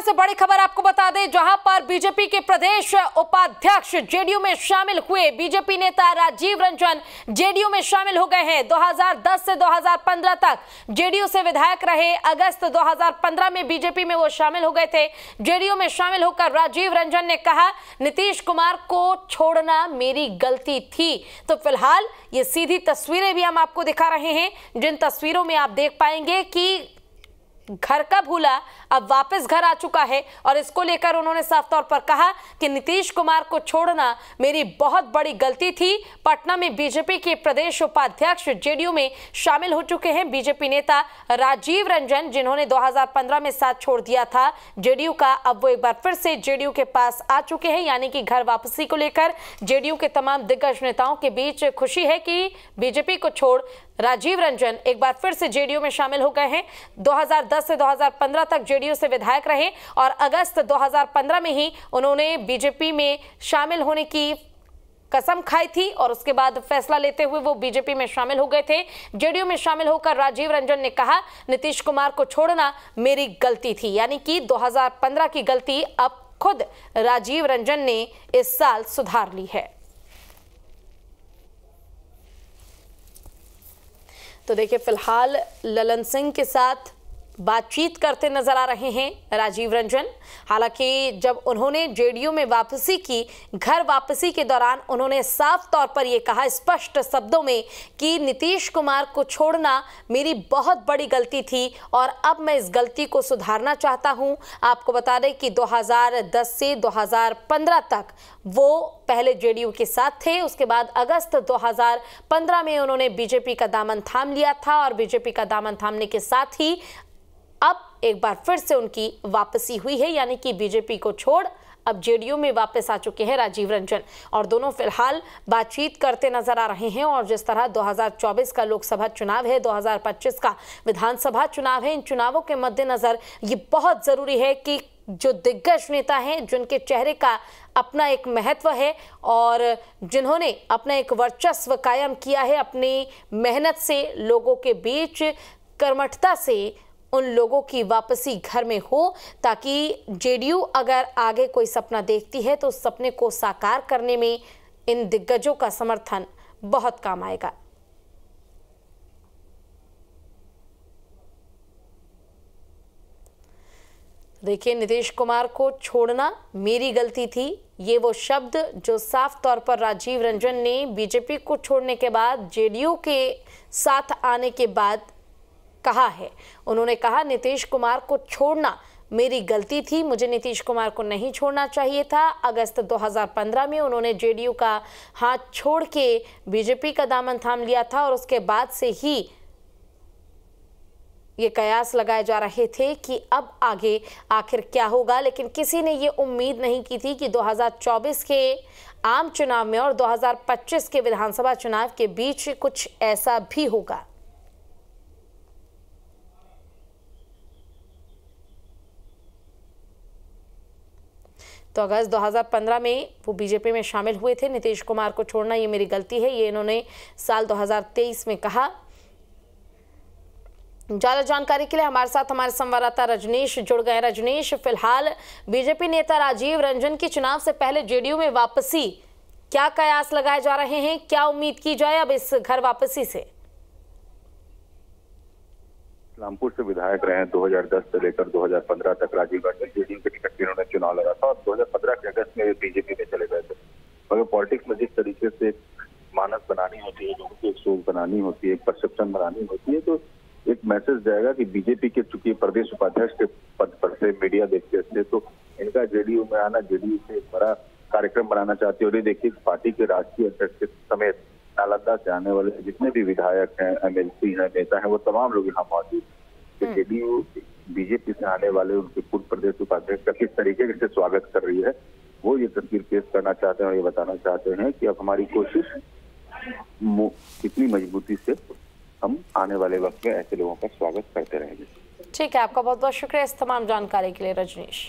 हरियाणा से बड़ी खबर आपको बता दें जहां पर बीजेपी के प्रदेश उपाध्यक्ष जेडीयू में शामिल हुए बीजेपी नेता राजीव रंजन जेडीयू में शामिल हो गए हैं 2010 से 2015 तक जेडीयू से विधायक रहे अगस्त 2015 में बीजेपी में वो शामिल हो गए थे जेडीयू में शामिल होकर राजीव रंजन ने कहा नीतीश कुमार को छोड़ना मेरी गलती थी तो फिलहाल ये सीधी तस्वीरें भी हम आपको दिखा रहे हैं जिन तस्वीरों में आप देख पाएंगे कि घर का भूला अब वापस घर आ चुका है और इसको लेकर उन्होंने साफ तौर पर कहा कि नीतीश कुमार को छोड़ना मेरी बहुत बड़ी गलती थी पटना में बीजेपी के प्रदेश उपाध्यक्ष जेडीयू में शामिल हो चुके हैं बीजेपी नेता राजीव रंजन जिन्होंने 2015 में साथ छोड़ दिया था जेडीयू का अब वो एक बार फिर से जेडीयू के पास आ चुके हैं यानी कि घर वापसी को लेकर जेडीयू के तमाम दिग्गज नेताओं के बीच खुशी है कि बीजेपी को छोड़ राजीव रंजन एक बार फिर से जेडीयू में शामिल हो गए हैं 2010 से 2015 तक जेडीयू से विधायक रहे और अगस्त 2015 में ही उन्होंने बीजेपी में शामिल होने की कसम खाई थी और उसके बाद फैसला लेते हुए वो बीजेपी में शामिल हो गए थे जेडीयू में शामिल होकर राजीव रंजन ने कहा नीतीश कुमार को छोड़ना मेरी गलती थी यानी कि 2015 की गलती अब खुद राजीव रंजन ने इस साल सुधार ली है तो देखिए फिलहाल ललन सिंह के साथ बातचीत करते नजर आ रहे हैं राजीव रंजन हालांकि जब उन्होंने जेडीयू में वापसी की घर वापसी के दौरान उन्होंने साफ तौर पर यह कहा स्पष्ट शब्दों में कि नीतीश कुमार को छोड़ना मेरी बहुत बड़ी गलती थी और अब मैं इस गलती को सुधारना चाहता हूं आपको बता दें कि 2010 से 2015 तक वो पहले जेडीयू के साथ थे उसके बाद अगस्त 2015 में उन्होंने बीजेपी का दामन थाम लिया था और बीजेपी का दामन थामने के साथ ही एक बार फिर से उनकी वापसी हुई है यानी कि बीजेपी को छोड़ अब जेडीयू में वापस आ चुके हैं राजीव रंजन और दोनों फिलहाल बातचीत करते नजर आ रहे हैं और जिस तरह 2024 का लोकसभा चुनाव है 2025 का विधानसभा चुनाव है इन चुनावों के मद्देनजर ये बहुत ज़रूरी है कि जो दिग्गज नेता हैं जिनके चेहरे का अपना एक महत्व है और जिन्होंने अपना एक वर्चस्व कायम किया है अपनी मेहनत से लोगों के बीच कर्मठता से उन लोगों की वापसी घर में हो ताकि जेडीयू अगर आगे कोई सपना देखती है तो उस सपने को साकार करने में इन दिग्गजों का समर्थन बहुत काम आएगा देखिए नीतीश कुमार को छोड़ना मेरी गलती थी ये वो शब्द जो साफ तौर पर राजीव रंजन ने बीजेपी को छोड़ने के बाद जेडीयू के साथ आने के बाद कहा है उन्होंने कहा नीतीश कुमार को छोड़ना मेरी गलती थी मुझे नीतीश कुमार को नहीं छोड़ना चाहिए था अगस्त 2015 में उन्होंने जेडीयू का हाथ छोड़ के बीजेपी का दामन थाम लिया था और उसके बाद से ही ये कयास लगाए जा रहे थे कि अब आगे आखिर क्या होगा लेकिन किसी ने ये उम्मीद नहीं की थी कि 2024 के आम चुनाव में और 2025 के विधानसभा चुनाव के बीच कुछ ऐसा भी होगा तो अगस्त 2015 में वो बीजेपी में शामिल हुए थे नीतीश कुमार को छोड़ना ये मेरी गलती है ये इन्होंने साल 2023 में कहा ज्यादा जानकारी के लिए हमारे साथ हमारे संवाददाता रजनीश जुड़ गए रजनीश फिलहाल बीजेपी नेता राजीव रंजन की चुनाव से पहले जेडीयू में वापसी क्या कयास लगाए जा रहे हैं क्या उम्मीद की जाए अब इस घर वापसी से इस्लामपुर से विधायक रहे हैं 2010 से लेकर 2015 तक राजीव गांधी जेडीयू के टिकट पर उन्होंने चुनाव लगा था और 2015 के अगस्त में बीजेपी में चले गए थे मगर पॉलिटिक्स में जिस तरीके से मानस बनानी होती है लोगों की एक सोच बनानी होती है एक परसेप्शन बनानी होती है तो एक मैसेज जाएगा कि बीजेपी के चूंकि प्रदेश उपाध्यक्ष के पद पर से मीडिया देखते थे तो इनका जेडीयू में आना जेडीयू से एक बड़ा कार्यक्रम बनाना चाहती है और ये देखिए पार्टी के राष्ट्रीय अध्यक्ष के समेत नालंदा से आने वाले जितने भी विधायक हैं एमएलसी हैं नेता हैं वो तमाम लोग यहाँ मौजूद कि हम्म। जेडीयू बीजेपी से आने वाले उनके पूर्व प्रदेश उपाध्यक्ष का किस तरीके से स्वागत कर रही है वो ये तस्वीर पेश करना चाहते हैं और ये बताना चाहते हैं कि अब हमारी कोशिश कितनी मजबूती से हम आने वाले वक्त में ऐसे लोगों का स्वागत करते रहेंगे ठीक है आपका बहुत बहुत शुक्रिया इस तमाम जानकारी के लिए रजनीश